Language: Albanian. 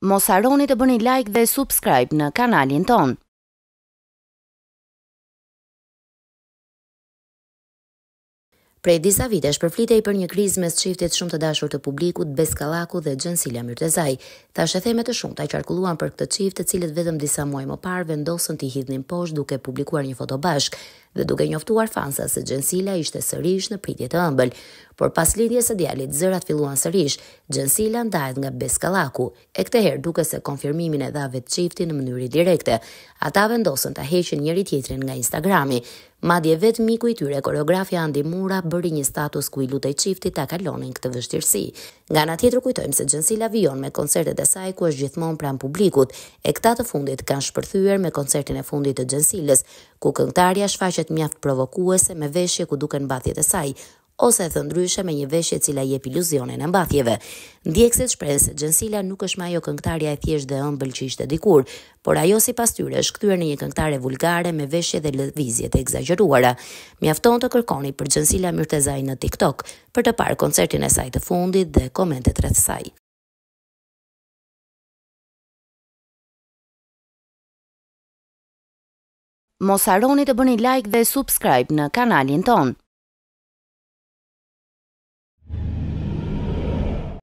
mos aroni të bëni like dhe subscribe në kanalin ton. Prej disa vitesh përflitej për një kriz mes qiftit shumë të dashur të publikut, Beskalaku dhe Gjënsila Myrtezaj. Ta shetheme të shumë ta i qarkulluan për këtë qift të cilët vetëm disa muaj më parë vendosën të i hidhnin posh duke publikuar një foto bashkë dhe duke njoftuar fansa se Gjensila ishte sërish në pritje të ëmbël. Por pas lidhje së djalit, zërat filluan sërish, Gjensila ndajt nga Beskalaku, e këtë herë duke se konfirmimin e dhavet qifti në mënyri direkte. Ata vendosën të heqin njëri tjetrin nga Instagrami. Madje vet miku i tyre koreografja Andi Mura bëri një status ku i lutej çiftit ta kalonin këtë vështirësi. Nga ana tjetër kujtojmë se Gjensila vijon me koncertet e saj ku është gjithmonë pran publikut, e këta të fundit kanë shpërthyer me koncertin e fundit të Xhensilës, ku këngëtarja shfaq qet mjaft provokuese me veshje ku duken mbathjet e saj, ose e thëndryshe me një veshje e cila jep iluzionin e mbathjeve. Ndjekësit shprehen se Gjensila nuk është më ajo këngëtarja e thjeshtë dhe ëmbël që ishte dikur, por ajo sipas tyre është kthyer në një këngëtare vulgare me veshje dhe lëvizje të egzageruara. Mjafton të kërkoni për Gjensila Myrtezaj në TikTok për të parë koncertin e saj të fundit dhe komentet rreth saj. mos arroni të bëni like dhe subscribe në kanalin tonë.